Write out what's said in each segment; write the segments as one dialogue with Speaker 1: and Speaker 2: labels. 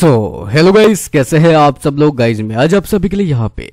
Speaker 1: so hello guys कैसे हैं आप सब लोग गाइस मैं आज आप सभी के लिए यहाँ पे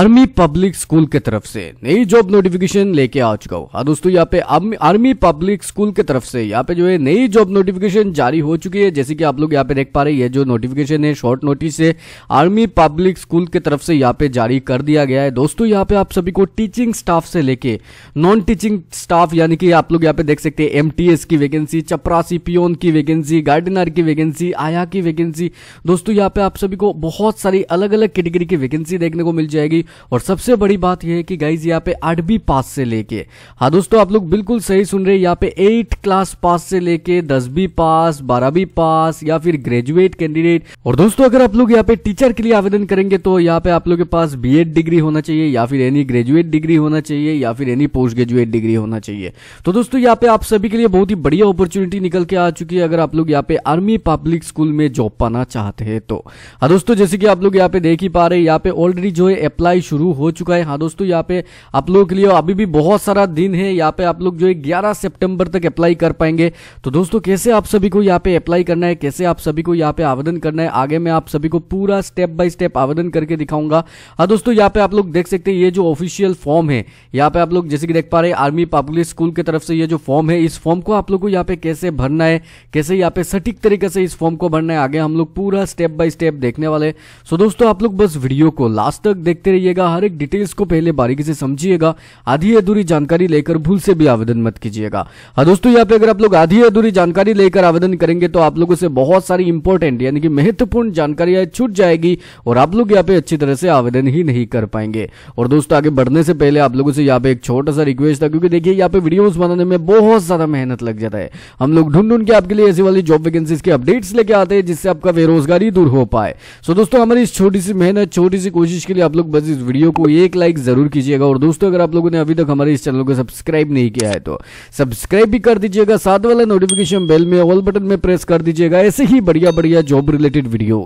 Speaker 1: आर्मी पब्लिक स्कूल के तरफ से नई जॉब नोटिफिकेशन लेके आ चुका हूँ हाँ दोस्तों यहाँ पे आर्मी पब्लिक स्कूल के तरफ से यहाँ पे जो है नई जॉब नोटिफिकेशन जारी हो चुकी है जैसे कि आप लोग यहाँ पे देख पा रहे हैं जो नोटिफिकेशन है शॉर्ट नोटिस है आर्मी पब्लिक स्कूल के तरफ से यहाँ पे जारी कर दिया गया है दोस्तों यहाँ पे आप सभी को टीचिंग स्टाफ से लेके नॉन टीचिंग स्टाफ यानी कि आप लोग यहाँ पे देख सकते हैं एम की वैकेंसी चपरासी पियोन की वैकेंसी गार्डनर की वैकेंसी आया की वैकेंसी दोस्तों यहाँ पे आप सभी को बहुत सारी अलग अलग कैटेगरी की वैकेंसी देखने को मिल जाएगी और सबसे बड़ी बात यह है कि गाइज यहाँ पे आठवीं पास से लेके हाँ दोस्तों आप लोग बिल्कुल सही सुन रहे हैं यहाँ पे एट क्लास पास से लेके दसवीं पास बारहवीं पास या फिर ग्रेजुएट कैंडिडेट और दोस्तों अगर आप लोग यहाँ पे टीचर के लिए आवेदन करेंगे तो यहाँ पे आप लोग के पास बी डिग्री होना चाहिए या फिर एनी ग्रेजुएट डिग्री होना चाहिए या फिर एनी पोस्ट ग्रेजुएट डिग्री होना चाहिए तो दोस्तों यहाँ पे आप सभी के लिए बहुत ही बढ़िया अपॉर्चुनिटी निकल के आ चुकी है अगर आप लोग यहाँ पे आर्मी पब्लिक स्कूल में जॉब पाना चाहते चाहते हैं तो हाँ दोस्तों जैसे कि आप लोग यहाँ पे देख ही पा रहे हैं यहाँ पे ऑलरेडी जो है अप्लाई शुरू हो चुका है हाँ दोस्तों यहाँ पे आप लोगों के लिए अभी भी बहुत सारा दिन है यहाँ पे आप लोग जो है ग्यारह सेप्टेम्बर तक अप्लाई कर पाएंगे तो दोस्तों कैसे आप सभी को यहाँ पे अप्लाई करना है कैसे आप सभी को यहाँ पे आवेदन करना है आगे मैं आप सभी को पूरा स्टेप बाय स्टेप आवेदन करके दिखाऊंगा हाँ दोस्तों यहाँ पे आप लोग देख सकते हैं ये जो ऑफिशियल फॉर्म है यहाँ पे आप लोग जैसे कि देख पा रहे हैं आर्मी पब्लिक स्कूल की तरफ से ये जो फॉर्म है इस फॉर्म को आप लोग को यहाँ पे कैसे भरना है कैसे यहाँ पे सटीक तरीके से इस फॉर्म को भरना है आगे हम लोग पूरा पूरा स्टेप बाय स्टेप देखने वाले सो दोस्तों आप लोग बस वीडियो को लास्ट तक देखते रहिएगा हर एक डिटेल्स को पहले बारीकी से समझिएगा आधी अधूरी जानकारी लेकर भूल से भी आवेदन मत कीजिएगा हाँ दोस्तों यहाँ पे अगर आप लोग आधी अधूरी जानकारी लेकर आवेदन करेंगे तो आप लोगों से बहुत सारी इंपॉर्टेंट यानी कि महत्वपूर्ण जानकारियां छूट जाएगी और आप लोग यहाँ पे अच्छी तरह से आवेदन ही नहीं कर पाएंगे और दोस्तों आगे बढ़ने से पहले आप लोगों से यहाँ पे एक छोटा सा रिक्वेस्ट था क्योंकि देखिए यहाँ पे वीडियो बनाने में बहुत ज्यादा मेहनत लग जाता है हम लोग ढूंढ ढूंढ के आपके लिए ऐसी वाली जॉब वैकेंसीज के अपडेट्स लेके आते हैं जिससे आपका वेरोज बेरोजगारी दूर हो पाए सो दोस्तों हमारी इस छोटी सी मेहनत छोटी सी कोशिश के लिए आप लोग बस इस वीडियो को एक लाइक जरूर कीजिएगा और दोस्तों अगर आप लोगों ने अभी तक हमारे इस चैनल को सब्सक्राइब नहीं किया है तो सब्सक्राइब भी कर दीजिएगा साथ वाला नोटिफिकेशन बेल में ऑल बटन में प्रेस कर दीजिएगा ऐसे ही बढ़िया बढ़िया job related video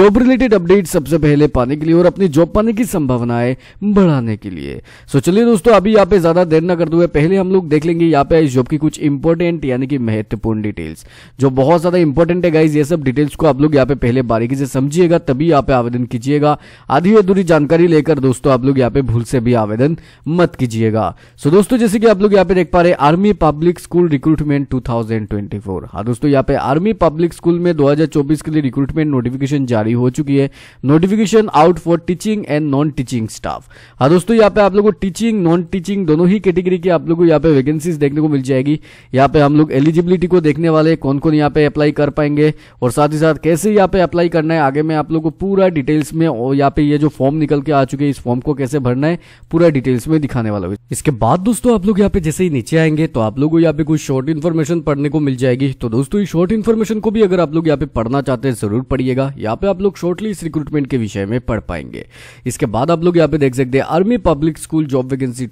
Speaker 1: job related update सबसे पहले पाने के लिए और अपनी जॉब पाने की संभावनाएं बढ़ाने के लिए सो चलिए दोस्तों अभी यहाँ पे ज्यादा देर ना करते हुए पहले हम लोग देख लेंगे यहाँ पे इस जॉब की कुछ इंपॉर्टेंट यानी कि महत्वपूर्ण डिटेल्स जो बहुत ज्यादा इंपॉर्टेंट है गाइज ये सब डिटेल्स को आप लोग यहाँ पे पहले बारीकी से समझिएगा तभी यहाँ पे आवेदन कीजिएगा आधी अधूरी जानकारी लेकर दोस्तों आप लोग यहाँ पे भूल से भी आवेदन मत कीजिएगा सो दोस्तों जैसे कि आप लोग यहाँ पे देख पा रहे आर्मी पब्लिक स्कूल रिक्रूटमेंट 2024 हाँ दोस्तों यहाँ पे आर्मी पब्लिक स्कूल में 2024 के लिए रिक्रूटमेंट नोटिफिकेशन जारी हो चुकी है notification out for teaching and non teaching staff हाँ दोस्तों यहाँ पे आप लोग को टीचिंग नॉन टीचिंग दोनों ही कैटेगरी की आप लोग को यहाँ पे वैकेंसीज देखने को मिल जाएगी यहाँ पे हम लोग एलिजिबिलिटी को देखने वाले कौन कौन यहाँ पे अप्लाई कर पाएंगे और साथ ही साथ कैसे यहाँ पे अप्लाई करना है आगे मैं आप लोगों को पूरा डिटेल्स में और यहाँ पे ये जो फॉर्म निकल के आ चुके हैं इस फॉर्म को कैसे भरना है पूरा डिटेल्स में दिखाने वाला हूँ इसके बाद दोस्तों आप लोग यहाँ पे जैसे ही नीचे आएंगे तो आप लोग को यहाँ पे कुछ शॉर्ट इन्फॉर्मेशन पढ़ने को मिल जाएगी तो दोस्तों इस शॉर्ट इन्फॉर्मेशन को भी अगर आप लोग यहाँ पे पढ़ना चाहते हैं जरूर पढ़िएगा यहाँ पे आप लोग शॉर्टली इस रिक्रूटमेंट के विषय में पढ़ पाएंगे इसके बाद आप लोग यहाँ पे देख सकते हैं army public school job vacancy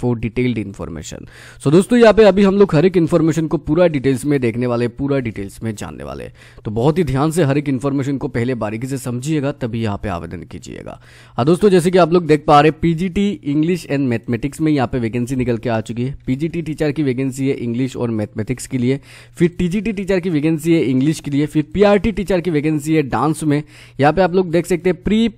Speaker 1: for detailed information so दोस्तों यहाँ पे अभी हम लोग हर एक इन्फॉर्मेशन को पूरा डिटेल्स में देखने वाले पूरा डिटेल्स में जानने वाले तो बहुत ही ध्यान ध्यान से हर एक इन्फॉर्मेशन को पहले बारीकी से समझिएगा तभी यहाँ पे आवेदन कीजिएगा हाँ दोस्तों जैसे कि आप लोग देख पा रहे पीजीटी इंग्लिश एंड मैथमेटिक्स में यहाँ पे वैकेंसी निकल के आ चुकी है पीजीटी टीचर की वैकेंसी है इंग्लिश और मैथमेटिक्स के लिए फिर टीजीटी टीचर की वैकेंसी है इंग्लिश के लिए फिर पीआरटी टीचर की वैकेंसी है डांस में यहाँ पे आप लोग देख सकते हैं प्री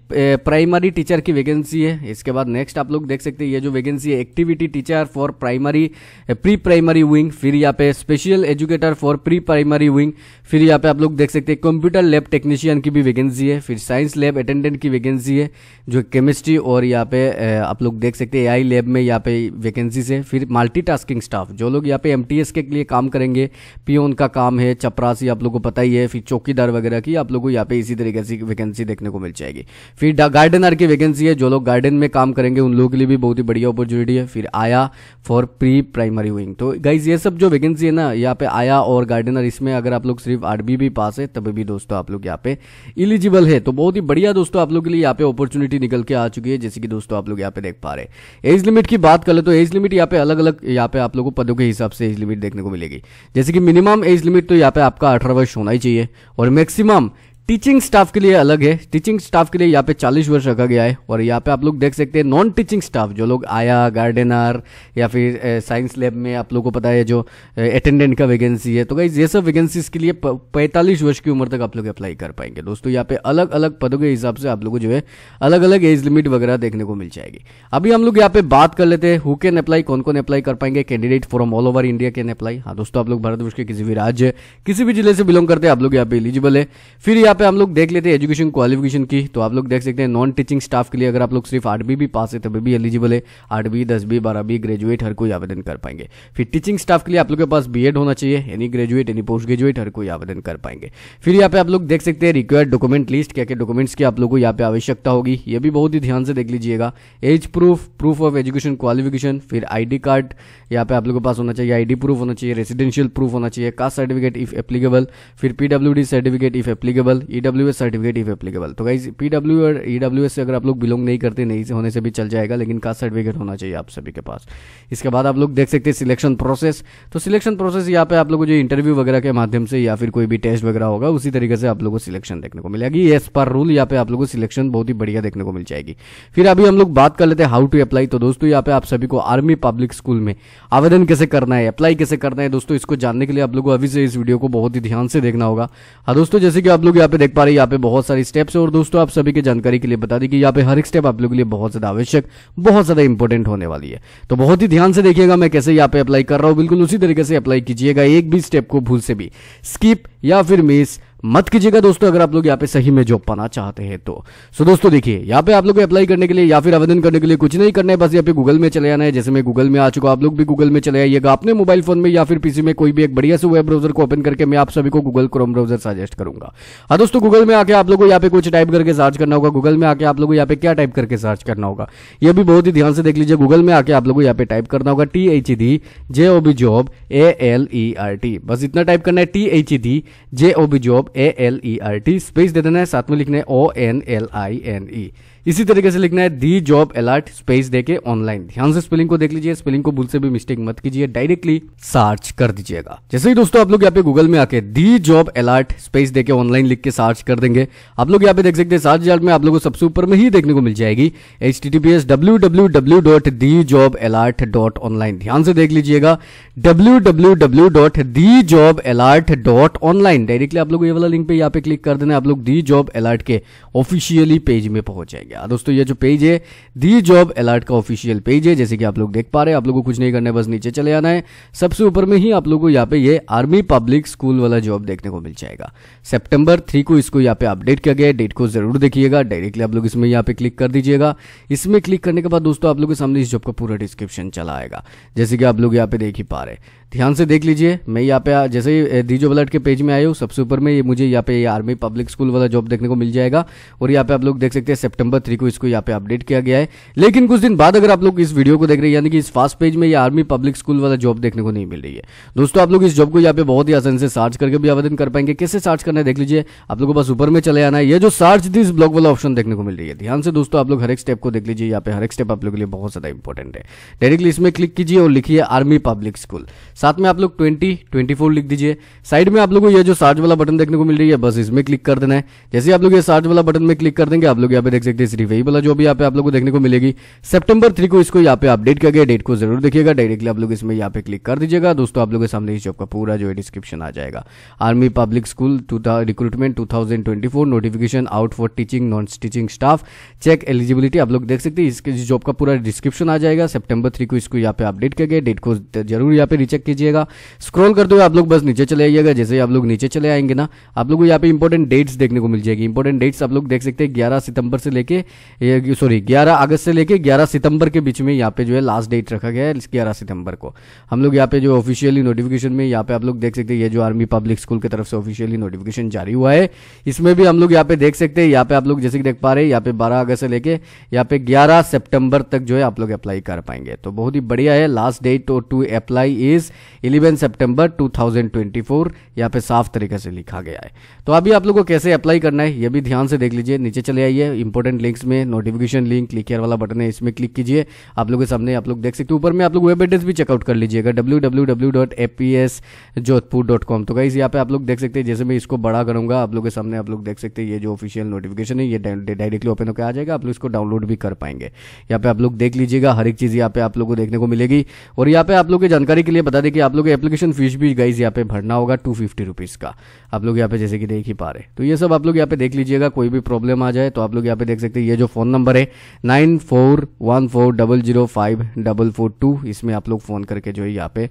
Speaker 1: प्राइमरी टीचर की वैकेंसी है इसके बाद नेक्स्ट आप लोग देख सकते हैं ये जो वैकेंसी है activity teacher for primary pre primary wing फिर यहाँ पे special educator for pre primary wing फिर यहाँ पे आप लोग देख सकते हैं कंप्यूटर लैब टेक्नीशियन की भी वैकेंसी है फिर साइंस लैब अटेंडेंट की वैकेंसी है जो केमिस्ट्री और यहाँ पे आप लोग देख सकते हैं एआई लैब में यहाँ पे वैकेंसीज है फिर मल्टीटास्किंग स्टाफ जो लोग यहाँ पे एमटीएस के लिए काम करेंगे पीओन का काम है चपरासी आप लोग को पता ही है फिर चौकीदार वगैरह की आप लोग को यहाँ पे इसी तरीके से वैकेंसी देखने को मिल जाएगी फिर गार्डनर की वैकेंसी है जो लोग गार्डन में काम करेंगे उन लोगों के लिए भी बहुत ही बढ़िया अपॉर्चुनिटी है फिर ayah for pre primary wing तो गाइज ये सब जो वैकेंसी है ना यहाँ पे आया और गार्डनर इसमें अगर आप लोग सिर्फ आरबी भी पास है तभी भी भी दोस्तों आप लोग यहाँ पे इलिजिबल है तो बहुत ही बढ़िया दोस्तों आप लोग के लिए यहाँ पे अपॉर्चुनिटी निकल के आ चुकी है जैसे कि दोस्तों आप लोग यहाँ पे देख पा रहे एज लिमिट की बात करें तो एज लिमिट यहाँ पे अलग अलग यहाँ पे आप लोगों को पदों के हिसाब से एज लिमिट देखने को मिलेगी जैसे कि मिनिमम एज लिमिट तो यहाँ पे आपका अठारह वर्ष होना ही चाहिए और मैक्सिमम टीचिंग स्टाफ के लिए अलग है टीचिंग स्टाफ के लिए यहाँ पे 40 वर्ष रखा गया है और यहाँ पे आप लोग देख सकते हैं नॉन टीचिंग स्टाफ जो लोग आया गार्डनर या फिर साइंस लैब में आप लोगों को पता है जो अटेंडेंट का वैकेंसी है तो गाइज ये सब वैकेंसीज के लिए पैंतालीस वर्ष की उम्र तक आप लोग अप्लाई कर पाएंगे दोस्तों यहाँ पे अलग अलग पदों के हिसाब से आप लोग को जो है अलग अलग एज लिमिट वगैरह देखने को मिल जाएगी अभी हम लोग यहाँ पे बात कर लेते हैं हु कैन अप्लाई कौन कौन अप्लाई कर पाएंगे candidate from all over India can apply हाँ दोस्तों आप लोग भारतवर्ष के किसी भी राज्य किसी भी जिले से बिलोंग करते हैं आप लोग यहाँ पे एलिजिबल है फिर यहाँ यहाँ पे हम लोग देख लेते हैं एजुकेशन क्वालिफिकेशन की तो आप लोग देख सकते हैं नॉन टीचिंग स्टाफ के लिए अगर आप लोग सिर्फ आठ भी पास है तभी तो भी एलिजिबल है आठ बी दस बी बारह बी ग्रेजुएट हर कोई आवेदन कर पाएंगे फिर टीचिंग स्टाफ के लिए आप लोग के पास बी होना चाहिए any graduate any post graduate हर कोई आवेदन कर पाएंगे फिर यहाँ पे आप लोग देख सकते हैं रिक्वायर्ड डॉक्यूमेंट लिस्ट क्या क्या डॉक्यूमेंट्स की आप लोग को यहाँ पे आवश्यकता होगी ये भी बहुत ही ध्यान से देख लीजिएगा age proof proof of education qualification फिर आई कार्ड यहाँ पे आप लोग के पास होना चाहिए आई प्रूफ होना चाहिए रेसिडेंशियल प्रूफ होना चाहिए कास्ट सर्टिफिकेट इफ एप्लीकेबल फिर PWD certificate if applicable applicable S certificate if applicable तो गाइज पीडब्ल्यू और ईडब्ल्यू e से अगर आप लोग बिलोंग नहीं करते नहीं होने से भी चल जाएगा लेकिन कास्ट सर्टिफिकेट होना चाहिए आप सभी के पास इसके बाद आप लोग देख सकते हैं सिलेक्शन प्रोसेस तो सिलेक्शन प्रोसेस यहाँ पे आप लोगों को जो इंटरव्यू वगैरह के माध्यम से या फिर कोई भी टेस्ट वगैरह होगा उसी तरीके से आप लोगों को सिलेक्शन देखने को मिलेगी एस पर रूल यहाँ पे आप लोगों को सिलेक्शन बहुत ही बढ़िया देखने को मिल जाएगी फिर अभी हम लोग बात कर लेते हैं हाउ टू अप्लाई तो दोस्तों यहाँ पे आप सभी को आर्मी पब्लिक स्कूल में आवेदन कैसे करना है अप्लाई कैसे करना है दोस्तों इसको जानने के लिए आप लोगों को अभी से इस वीडियो को बहुत ही ध्यान से देखना होगा हाँ दोस्तों जैसे कि आप लोग यहाँ पे देख पा रहे हैं यहाँ पे बहुत सारी स्टेप्स और दोस्तों आप सभी की जानकारी के लिए बता दी कि यहाँ पे हर एक स्टेप आप लोगों के लिए बहुत ज्यादा आवश्यक बहुत ज्यादा इंपॉर्टेंट होने वाली है तो बहुत ही ध्यान से देखिएगा मैं कैसे यहाँ पे अप्लाई कर रहा हूँ बिल्कुल उसी तरीके से अप्लाई कीजिएगा एक भी स्टेप को भूल से भी स्किप या फिर मिस मत कीजिएगा दोस्तों अगर आप लोग यहाँ पे सही में जॉब पाना चाहते हैं तो सो दोस्तों देखिए यहाँ पे आप लोग अप्लाई करने के लिए या फिर आवेदन करने के लिए कुछ नहीं करना है बस यहाँ पे गूगल में चले आना है जैसे मैं गूगल में आ चुका आप लोग भी गूगल में चले आइएगा अपने मोबाइल फोन में या फिर पीसी में कोई भी एक बढ़िया से वेब ब्राउजर को ओपन करके मैं आप सभी को गूगल क्रोम ब्राउजर सजेस्ट करूंगा हाँ दोस्तों गूगल में आके आप लोग को यहाँ पे कुछ टाइप करके सर्च करना होगा गूगल में आके आप लोग को यहाँ पे क्या टाइप करके सर्च करना होगा ये भी बहुत ही ध्यान से देख लीजिए गूगल में आके आप लोगों को यहाँ पे टाइप करना होगा T H E D J O B job A L E R T बस इतना टाइप करना है T H E D J O B job A L E R T space दे देना है साथ में लिखना है O N L I N E इसी तरीके से लिखना है दी जॉब अलर्ट स्पेस देके ऑनलाइन ध्यान से स्पेलिंग को देख लीजिए स्पेलिंग को भूल से भी मिस्टेक मत कीजिए डायरेक्टली सर्च कर दीजिएगा जैसे ही दोस्तों आप लोग यहाँ पे गूगल में आके दी जॉब अलर्ट स्पेस देके ऑनलाइन लिख के सर्च कर देंगे आप लोग यहाँ पे देख सकते हैं सर्च रिजल्ट में आप लोगों को सबसे ऊपर में ही देखने को मिल जाएगी H T T P S W W W dot the job alert dot online ध्यान से देख लीजिएगा W W W dot the job alert dot online directly आप लोग ये वाला लिंक पे यहाँ पे क्लिक कर देना आप लोग दी जॉब अलर्ट के ऑफिशियली पेज में पहुंच जाएंगे गया दोस्तों ये जो पेज है दी जॉब अलर्ट का ऑफिशियल पेज है जैसे कि आप लोग देख पा रहे हैं आप लोगों को कुछ नहीं करना है बस नीचे चले आना है सबसे ऊपर में ही आप लोगों को यहाँ पे ये आर्मी पब्लिक स्कूल वाला जॉब देखने को मिल जाएगा सेप्टेम्बर थ्री को इसको यहाँ पे अपडेट किया गया है डेट को जरूर देखिएगा डायरेक्टली आप लोग इसमें यहाँ पे क्लिक कर दीजिएगा इसमें क्लिक करने के बाद दोस्तों आप लोग के सामने इस जॉब का पूरा डिस्क्रिप्शन चला आएगा जैसे कि आप लोग यहाँ पे देख ही पा रहे हैं ध्यान से देख लीजिए मैं यहाँ पे जैसे ही दीजो ब्लड के पेज में आए हूँ सबसे ऊपर में ये मुझे यहाँ पे ये आर्मी पब्लिक स्कूल वाला जॉब देखने को मिल जाएगा और यहाँ पे आप लोग देख सकते हैं सेप्टेम्बर थ्री को इसको यहाँ पे अपडेट किया गया है लेकिन कुछ दिन बाद अगर आप लोग इस वीडियो को देख रहे हैं यानी कि इस फास्ट पेज में ये आर्मी पब्लिक स्कूल वाला जॉब देखने को नहीं मिल रही है दोस्तों आप लोग इस जॉब को यहाँ पे बहुत ही आसान से सर्च करके भी आवेदन कर पाएंगे कैसे सर्च करना है देख लीजिए आप लोगों को बस ऊपर में चले आना है ये जो सर्च दिस ब्लॉग वाला ऑप्शन देखने को मिल रही है ध्यान से दोस्तों आप लोग हर एक स्टेप को देख लीजिए यहाँ पे हर एक स्टेप आप लोग के लिए बहुत ज्यादा इंपॉर्टेंट है डायरेक्टली इसमें क्लिक कीजिए और लिखिए आर्मी पब्लिक स्कूल साथ में आप लोग ट्वेंटी ट्वेंटी फोर लिख दीजिए साइड में आप लोगों को ये जो सार्ज वाला बटन देखने को मिल रही है बस इसमें क्लिक कर देना है जैसे आप लोग ये सार्ज वाला बटन में क्लिक कर देंगे आप लोग यहाँ पे देख सकते हैं सिर्फ वाला जो भी यहाँ पे आप लोग को देखने को मिलेगी सेप्टेबर थ्री को इसको यहाँ पे अपडेट कर गया डेट को जरूर देखिएगा डायरेक्टली आप लोग इसमें यहाँ पे क्लिक कर दीजिएगा दोस्तों आप लोग के सामने इस जॉब का पूरा जो है डिस्क्रिप्शन आ जाएगा army public school recruitment two thousand twenty four notification out for teaching non teaching staff check eligibility आप लोग देख सकते हैं इसके जॉब का पूरा डिस्क्रिप्शन आ जाएगा सेप्टेबर थ्री को इसको यहाँ पे अपडेट कर गया डेट को जरूर यहाँ पे रिचेक कीजिएगा स्क्रॉल करते हुए आप लोग बस नीचे चले आइएगा जैसे आप लोग नीचे चले आएंगे ना आप लोग को यहाँ पे इंपॉर्टेंट डेट्स देखने को मिल जाएगी इंपॉर्टेंट डेट्स आप लोग देख सकते हैं ग्यारह सितंबर से लेके सॉरी ग्यारह अगस्त से लेके ग्यारह सितंबर के बीच में यहाँ पे जो है लास्ट डेट रखा गया है ग्यारह सितंबर को हम लोग यहाँ पे जो ऑफिशियली नोटिफिकेशन में यहाँ पे आप लोग देख सकते हैं ये जो आर्मी पब्लिक स्कूल की तरफ से ऑफिशियली नोटिफिकेशन जारी हुआ है इसमें भी हम लोग यहाँ पे देख सकते हैं यहाँ पे आप लोग जैसे कि देख पा रहे हैं यहाँ पे बारह अगस्त से लेके यहाँ पे ग्यारह सेप्टेम्बर तक जो है आप लोग अप्लाई कर पाएंगे तो बहुत ही बढ़िया है last date to apply is 11 सितंबर 2024 यहाँ पे साफ तरीके से लिखा गया है तो अभी आप लोग को कैसे अप्लाई करना है ये भी ध्यान से देख लीजिए नीचे चले आइए इंपॉर्टेंट लिंक्स में नोटिफिकेशन लिंक क्लिकर वाला बटन है इसमें क्लिक कीजिए आप लोगों के सामने आप लोग देख सकते हो ऊपर में आप लोग वेब एड्रेस भी चेकआउट कर लीजिएगा डब्ल्यू तो कहीं यहाँ पे आप लोग देख सकते हैं जैसे मैं इसको बड़ा करूंगा आप लोग के सामने आप लोग देख सकते हैं ये जो ऑफिशियल नोटिफिकेशन है ये डायरेक्टली ओपन होकर आ जाएगा आप लोग इसको डाउनलोड भी कर पाएंगे यहाँ पे आप लोग देख लीजिएगा हर एक चीज यहाँ पे आप लोग को देखने को मिलेगी और यहाँ पे आप लोग की जानकारी के लिए बता देखिए आप लोग एप्लीकेशन फीस भी गाइज यहाँ पे भरना होगा टू फिफ्टी रुपीज़ का आप लोग यहाँ पे जैसे कि देख ही पा रहे तो ये सब आप लोग यहाँ पे देख लीजिएगा कोई भी प्रॉब्लम आ जाए तो आप लोग यहाँ पे देख सकते हैं ये जो फोन नंबर है nine four one four double zero five double four two इसमें आप लोग फोन करके जो है यहाँ पे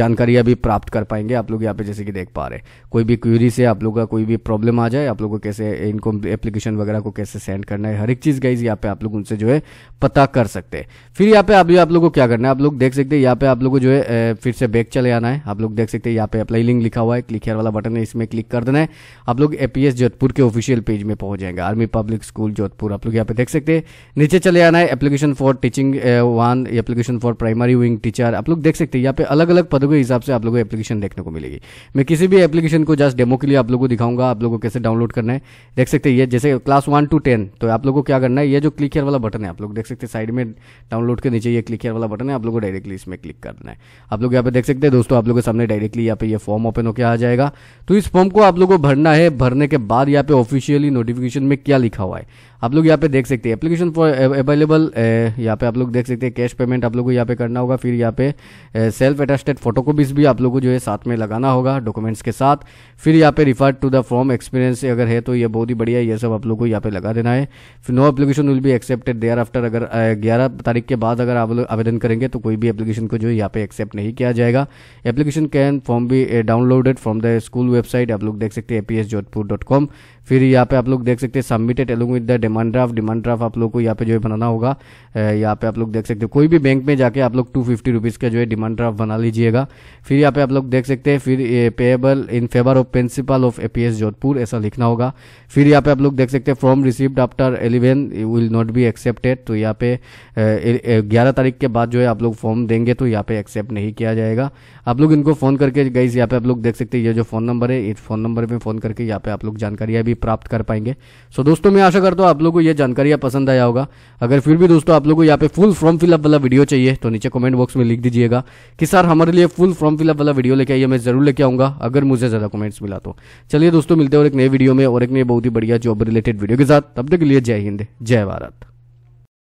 Speaker 1: जानकारी अभी प्राप्त कर पाएंगे आप लोग यहाँ पे जैसे कि देख पा रहे कोई भी क्यूरी से आप लोग का कोई भी प्रॉब्लम आ जाए आप लोग को कैसे इनको एप्लीकेशन वगैरह को कैसे सेंड करना है हर एक चीज़ गाइज यहाँ पे आप लोग उनसे जो है पता कर सकते हैं फिर यहाँ पे अभी आप लोग को क्या करना है आप लोग देख सकते हैं यहाँ पे आप लोग को जो है फिर से बैक चले आना है आप लोग देख सकते हैं यहाँ पे अप्लाई लिंक लिखा हुआ है क्लिक हेयर वाला बटन है इसमें क्लिक कर देना है आप लोग एपीएस जोधपुर के ऑफिशियल पेज में पहुंच जाएंगे आर्मी पब्लिक स्कूल जोधपुर आप लोग यहाँ पे देख सकते हैं नीचे चले आना है application for teaching one application for primary wing teacher आप लोग देख सकते हैं यहाँ पे अलग अलग पदों के हिसाब से आप लोगों को एप्लीकेशन देखने को मिलेगी मैं किसी भी एप्लीकेशन को जस्ट डेमो के लिए आप लोगों को दिखाऊंगा आप लोगों को कैसे डाउनलोड करना है देख सकते हैं ये जैसे क्लास वन टू टेन तो आप लोगों को क्या करना है ये जो क्लिक हेयर वाला बटन है आप लोग देख सकते हैं साइड में डाउनलोड के नीचे ये क्लिक हेयर वाला बटन है आप लोगों को डायरेक्टली इसमें क्लिक करना है आप लोग लोग यहाँ पे देख सकते हैं दोस्तों आप लोगों के सामने डायरेक्टली यहाँ पे ये फॉर्म ओपन होकर आ जाएगा तो इस फॉर्म को आप लोगों को भरना है भरने के बाद यहाँ पे ऑफिशियली नोटिफिकेशन में क्या लिखा हुआ है आप लोग यहाँ पे देख सकते हैं एप्लीकेशन फॉर अवेलेबल यहाँ पे आप लोग देख सकते हैं कैश पेमेंट आप लोग को यहाँ पे करना होगा फिर यहाँ पे सेल्फ अटेस्टेड फोटोकॉपीज भी आप लोग को जो है साथ में लगाना होगा डॉक्यूमेंट्स के साथ फिर यहाँ पे refer to the form experience अगर है तो ये बहुत ही बढ़िया ये सब आप लोग को यहाँ पे लगा देना है फिर no application will be accepted thereafter अगर eh, ग्यारह तारीख के बाद अगर आप लोग आवेदन करेंगे तो कोई भी एप्लीकेशन को जो है यहाँ पे एक्सेप्ट नहीं किया जाएगा एप्लीकेशन कैन फॉर्म भी downloaded from the school website आप लोग देख सकते हैं A P S Jodhpur dot com फिर यहाँ पे आप लोग देख सकते हैं submitted along with the demand draft demand draft आप लोग को यहाँ पे जो है बनाना होगा यहाँ पे आप लोग देख सकते हैं कोई भी बैंक में जाके आप लोग टू फिफ्टी रुपीज़ का जो है डिमांड ड्राफ्ट बना लीजिएगा फिर यहाँ पे आप लोग देख सकते हैं फिर payable in favour of principal of A Jodhpur ऐसा लिखना होगा फिर यहाँ पे आप लोग देख सकते हैं form received after eleven will not be accepted तो यहाँ पे ग्यारह तारीख के बाद जो है आप लोग फॉर्म देंगे तो यहाँ पे एक्सेप्ट नहीं किया जाएगा आप लोग इनको फ़ोन करके गाइज यहाँ पे आप लोग देख सकते हैं ये जो फ़ोन नंबर है इस फ़ोन नंबर पर फ़ोन करके यहाँ पे आप लोग जानकारियाँ भी प्राप्त कर पाएंगे सो दोस्तों मैं आशा करता हूँ आप लोग को ये जानकारियाँ पसंद आया होगा अगर फिर भी दोस्तों आप लोग को यहाँ पे फुल फॉर्म फिलअप वाला वीडियो चाहिए तो नीचे कॉमेंट बॉक्स में लिख दीजिएगा कि सर हमारे लिए फुल फॉर्म फिलअप वाला वीडियो लेके आइए मैं जरूर लेके आऊंगा अगर मुझे ज़्यादा कमेंट्स मिला तो चलिए दोस्तों मिलते हैं और एक नए वीडियो में और एक नए बहुत ही बढ़िया जॉब रिलेटेड वीडियो के साथ तब तक के लिए जय हिंद जय भारत